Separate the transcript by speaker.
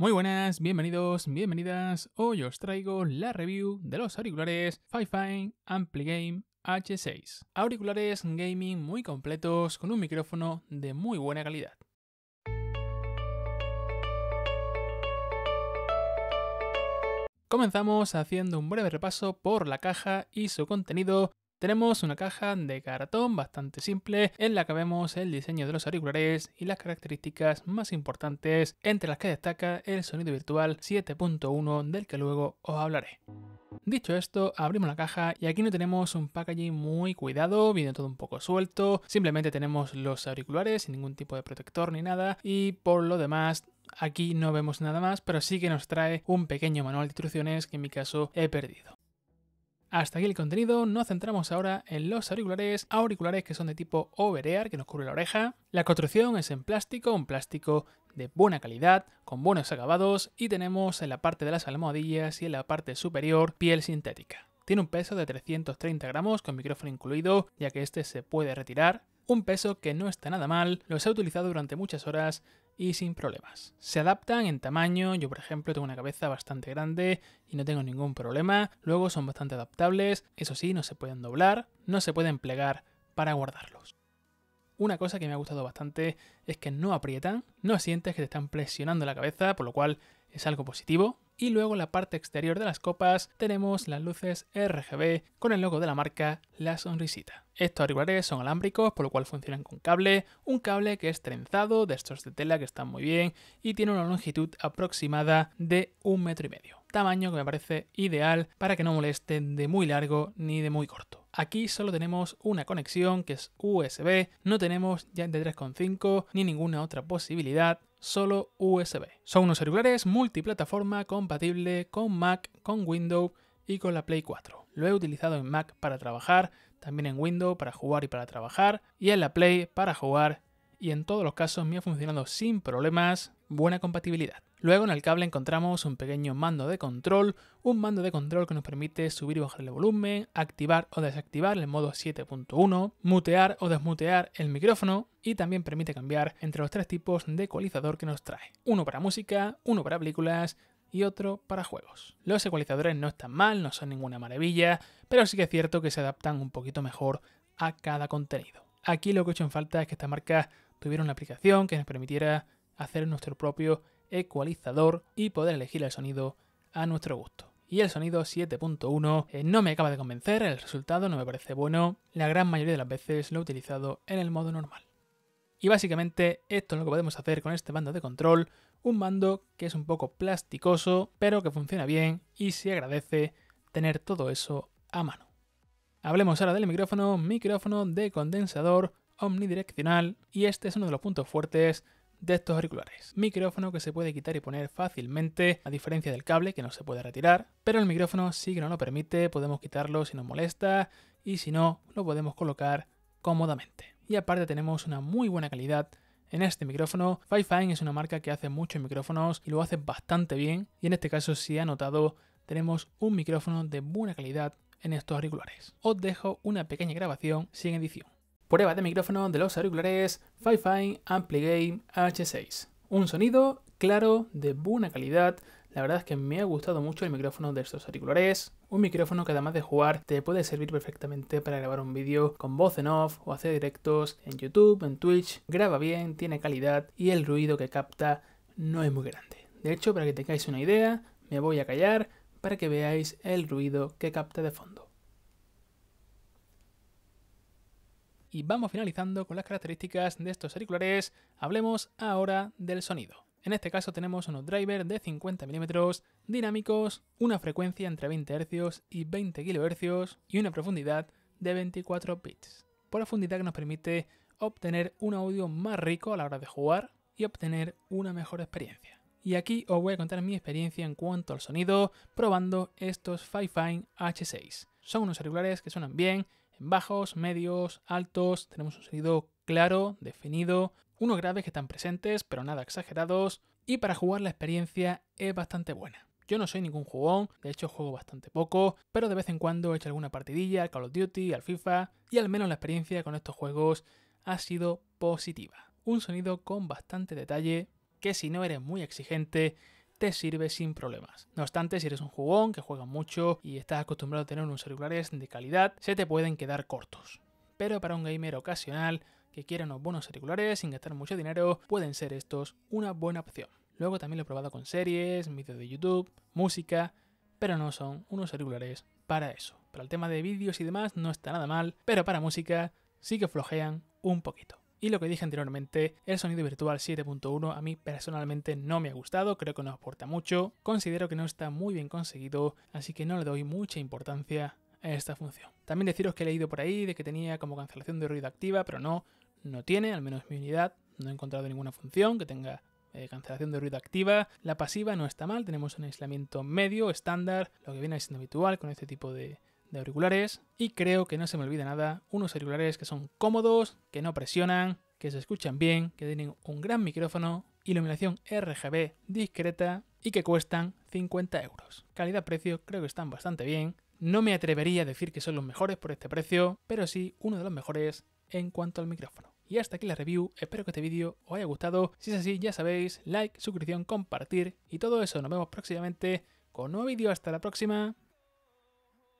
Speaker 1: Muy buenas, bienvenidos, bienvenidas. Hoy os traigo la review de los auriculares Fifine AmpliGame H6. Auriculares gaming muy completos con un micrófono de muy buena calidad. Comenzamos haciendo un breve repaso por la caja y su contenido tenemos una caja de cartón bastante simple en la que vemos el diseño de los auriculares y las características más importantes entre las que destaca el sonido virtual 7.1 del que luego os hablaré. Dicho esto, abrimos la caja y aquí no tenemos un packaging muy cuidado, viene todo un poco suelto, simplemente tenemos los auriculares sin ningún tipo de protector ni nada y por lo demás Aquí no vemos nada más, pero sí que nos trae un pequeño manual de instrucciones que en mi caso he perdido. Hasta aquí el contenido, nos centramos ahora en los auriculares, auriculares que son de tipo over que nos cubre la oreja. La construcción es en plástico, un plástico de buena calidad, con buenos acabados y tenemos en la parte de las almohadillas y en la parte superior piel sintética. Tiene un peso de 330 gramos con micrófono incluido, ya que este se puede retirar un peso que no está nada mal, los he utilizado durante muchas horas y sin problemas. Se adaptan en tamaño, yo por ejemplo tengo una cabeza bastante grande y no tengo ningún problema, luego son bastante adaptables, eso sí, no se pueden doblar, no se pueden plegar para guardarlos. Una cosa que me ha gustado bastante es que no aprietan, no sientes que te están presionando la cabeza, por lo cual es algo positivo, y luego la parte exterior de las copas tenemos las luces RGB con el logo de la marca La Sonrisita. Estos auriculares son alámbricos, por lo cual funcionan con cable, un cable que es trenzado, de estos de tela que están muy bien y tiene una longitud aproximada de un metro y medio. Tamaño que me parece ideal para que no molesten de muy largo ni de muy corto. Aquí solo tenemos una conexión que es USB, no tenemos ya de 3.5 ni ninguna otra posibilidad, solo USB. Son unos auriculares multiplataforma compatible con Mac, con Windows y con la Play 4. Lo he utilizado en Mac para trabajar, también en Windows para jugar y para trabajar, y en la Play para jugar, y en todos los casos me ha funcionado sin problemas buena compatibilidad. Luego en el cable encontramos un pequeño mando de control, un mando de control que nos permite subir y bajar el volumen, activar o desactivar el modo 7.1, mutear o desmutear el micrófono y también permite cambiar entre los tres tipos de ecualizador que nos trae. Uno para música, uno para películas y otro para juegos. Los ecualizadores no están mal, no son ninguna maravilla, pero sí que es cierto que se adaptan un poquito mejor a cada contenido. Aquí lo que he hecho en falta es que esta marca tuviera una aplicación que nos permitiera hacer nuestro propio ecualizador y poder elegir el sonido a nuestro gusto. Y el sonido 7.1 eh, no me acaba de convencer, el resultado no me parece bueno, la gran mayoría de las veces lo he utilizado en el modo normal. Y básicamente esto es lo que podemos hacer con este mando de control, un mando que es un poco plasticoso, pero que funciona bien y se agradece tener todo eso a mano. Hablemos ahora del micrófono, micrófono de condensador omnidireccional y este es uno de los puntos fuertes de estos auriculares. Micrófono que se puede quitar y poner fácilmente, a diferencia del cable que no se puede retirar, pero el micrófono sí que no lo permite, podemos quitarlo si nos molesta y si no, lo podemos colocar cómodamente. Y aparte tenemos una muy buena calidad en este micrófono. Fifine es una marca que hace muchos micrófonos y lo hace bastante bien. Y en este caso, si ha notado, tenemos un micrófono de buena calidad en estos auriculares. Os dejo una pequeña grabación sin edición. Prueba de micrófono de los auriculares Fifine Ampligame H6. Un sonido claro, de buena calidad. La verdad es que me ha gustado mucho el micrófono de estos auriculares. Un micrófono que además de jugar te puede servir perfectamente para grabar un vídeo con voz en off o hacer directos en YouTube, en Twitch. Graba bien, tiene calidad y el ruido que capta no es muy grande. De hecho, para que tengáis una idea, me voy a callar para que veáis el ruido que capta de fondo. y vamos finalizando con las características de estos auriculares, hablemos ahora del sonido. En este caso tenemos unos drivers de 50 mm dinámicos, una frecuencia entre 20 Hz y 20 kHz y una profundidad de 24 bits. por Profundidad que nos permite obtener un audio más rico a la hora de jugar y obtener una mejor experiencia. Y aquí os voy a contar mi experiencia en cuanto al sonido probando estos Fifine H6. Son unos auriculares que suenan bien bajos, medios, altos, tenemos un sonido claro, definido, unos graves que están presentes, pero nada exagerados, y para jugar la experiencia es bastante buena. Yo no soy ningún jugón, de hecho juego bastante poco, pero de vez en cuando he hecho alguna partidilla al Call of Duty, al FIFA, y al menos la experiencia con estos juegos ha sido positiva. Un sonido con bastante detalle, que si no eres muy exigente, te sirve sin problemas. No obstante, si eres un jugón que juega mucho y estás acostumbrado a tener unos auriculares de calidad, se te pueden quedar cortos. Pero para un gamer ocasional que quiera unos buenos auriculares sin gastar mucho dinero, pueden ser estos una buena opción. Luego también lo he probado con series, vídeos de YouTube, música, pero no son unos auriculares para eso. Para el tema de vídeos y demás no está nada mal, pero para música sí que flojean un poquito. Y lo que dije anteriormente, el sonido virtual 7.1 a mí personalmente no me ha gustado, creo que no aporta mucho, considero que no está muy bien conseguido, así que no le doy mucha importancia a esta función. También deciros que he leído por ahí de que tenía como cancelación de ruido activa, pero no, no tiene, al menos mi unidad, no he encontrado ninguna función que tenga eh, cancelación de ruido activa. La pasiva no está mal, tenemos un aislamiento medio, estándar, lo que viene siendo habitual con este tipo de, de auriculares y creo que no se me olvida nada, unos auriculares que son cómodos, que no presionan, que se escuchan bien, que tienen un gran micrófono, iluminación RGB discreta y que cuestan 50 euros. Calidad-precio creo que están bastante bien. No me atrevería a decir que son los mejores por este precio, pero sí uno de los mejores en cuanto al micrófono. Y hasta aquí la review, espero que este vídeo os haya gustado. Si es así, ya sabéis, like, suscripción, compartir y todo eso. Nos vemos próximamente con un nuevo vídeo. Hasta la próxima.